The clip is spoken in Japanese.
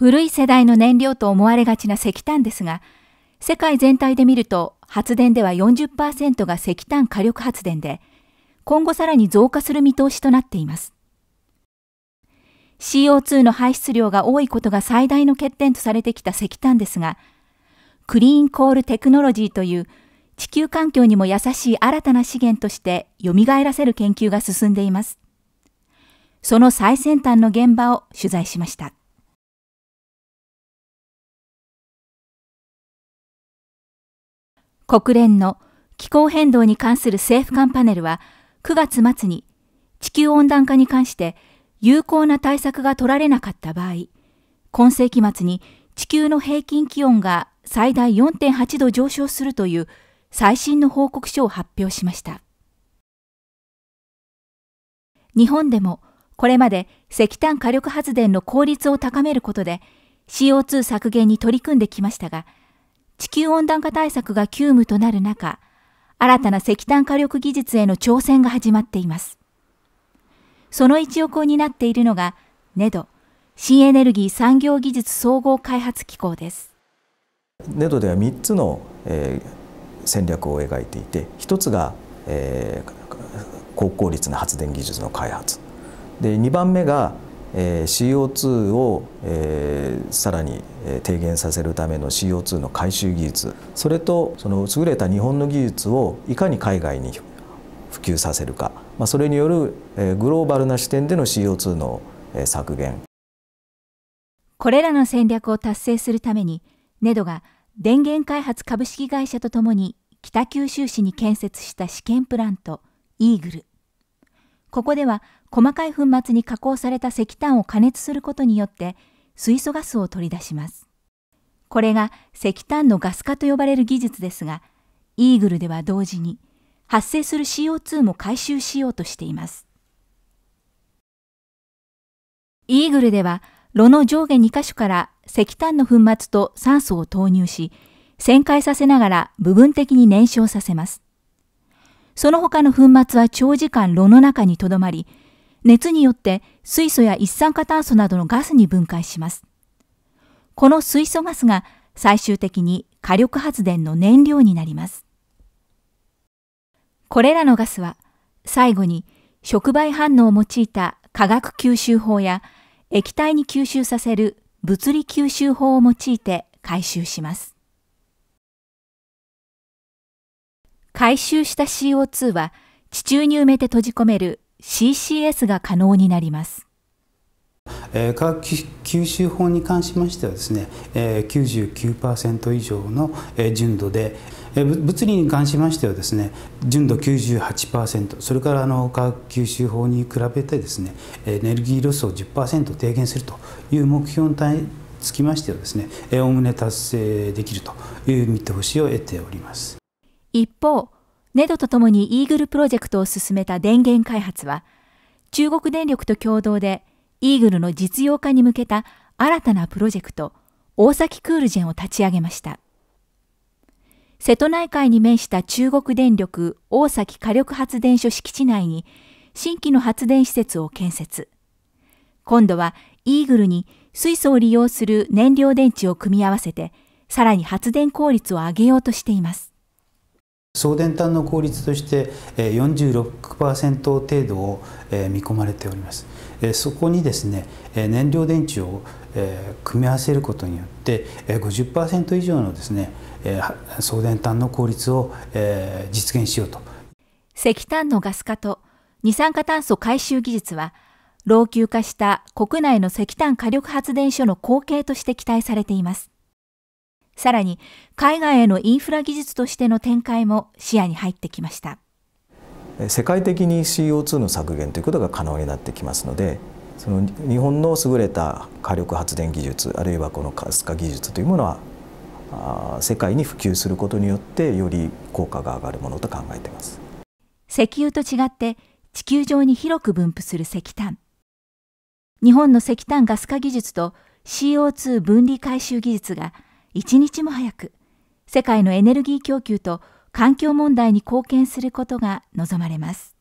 古い世代の燃料と思われがちな石炭ですが、世界全体で見ると発電では40%が石炭火力発電で、今後さらに増加する見通しとなっています。CO2 の排出量が多いことが最大の欠点とされてきた石炭ですが、クリーンコールテクノロジーという地球環境にも優しい新たな資源として蘇らせる研究が進んでいます。その最先端の現場を取材しました。国連の気候変動に関する政府間パネルは9月末に地球温暖化に関して有効な対策が取られなかった場合、今世紀末に地球の平均気温が最大4.8度上昇するという最新の報告書を発表しました。日本でもこれまで石炭火力発電の効率を高めることで CO2 削減に取り組んできましたが、地球温暖化対策が急務となる中、新たな石炭火力技術への挑戦が始まっています。その一翼を担っているのが、NEDO、新エネルギー産業技術総合開発機構です。NEDO では3つの、えー、戦略を描いていて、1つが、えー、高効率な発電技術の開発、で2番目がえー、CO2 を、えさらに低減させるための CO2 の回収技術それとその優れた日本の技術をいかに海外に普及させるか、まあ、それによる、えグローバルな視点での CO2 の、え削減これらの戦略を達成するために NEDO が電源開発株式会社とともに北九州市に建設した試験プラントイーグルここでは細かい粉末に加工された石炭を加熱することによって水素ガスを取り出します。これが石炭のガス化と呼ばれる技術ですが、イーグルでは同時に発生する CO2 も回収しようとしています。イーグルでは炉の上下2箇所から石炭の粉末と酸素を投入し、旋回させながら部分的に燃焼させます。その他の粉末は長時間炉の中にとどまり、熱によって水素や一酸化炭素などのガスに分解します。この水素ガスが最終的に火力発電の燃料になります。これらのガスは最後に触媒反応を用いた化学吸収法や液体に吸収させる物理吸収法を用いて回収します。回収した CO2 は地中に埋めて閉じ込める CCS が可能になります。え化学吸収法に関しましてはですね、えー、99%以上の、え純度で、え物理に関しましてはですね純度98%それからあの化学吸収法に比べてですねエネルギーロスを10%低減するという目標につきましてはですねおおむね達成できるという見通しを得ております。一方ネドとともにイーグルプロジェクトを進めた電源開発は、中国電力と共同でイーグルの実用化に向けた新たなプロジェクト、大崎クールジェンを立ち上げました。瀬戸内海に面した中国電力大崎火力発電所敷地内に新規の発電施設を建設。今度はイーグルに水素を利用する燃料電池を組み合わせて、さらに発電効率を上げようとしています。送電端の効率として46%程度を見込まれておりますそこにですね燃料電池を組み合わせることによって50%以上のですね送電端の効率を実現しようと石炭のガス化と二酸化炭素回収技術は老朽化した国内の石炭火力発電所の後継として期待されていますさらに海外へのインフラ技術としての展開も視野に入ってきました世界的に CO2 の削減ということが可能になってきますのでその日本の優れた火力発電技術あるいはこのカス化技術というものは世界に普及することによってより効果が上がるものと考えています石油と違って地球上に広く分布する石炭日本の石炭ガス化技術と CO2 分離回収技術が一日も早く世界のエネルギー供給と環境問題に貢献することが望まれます。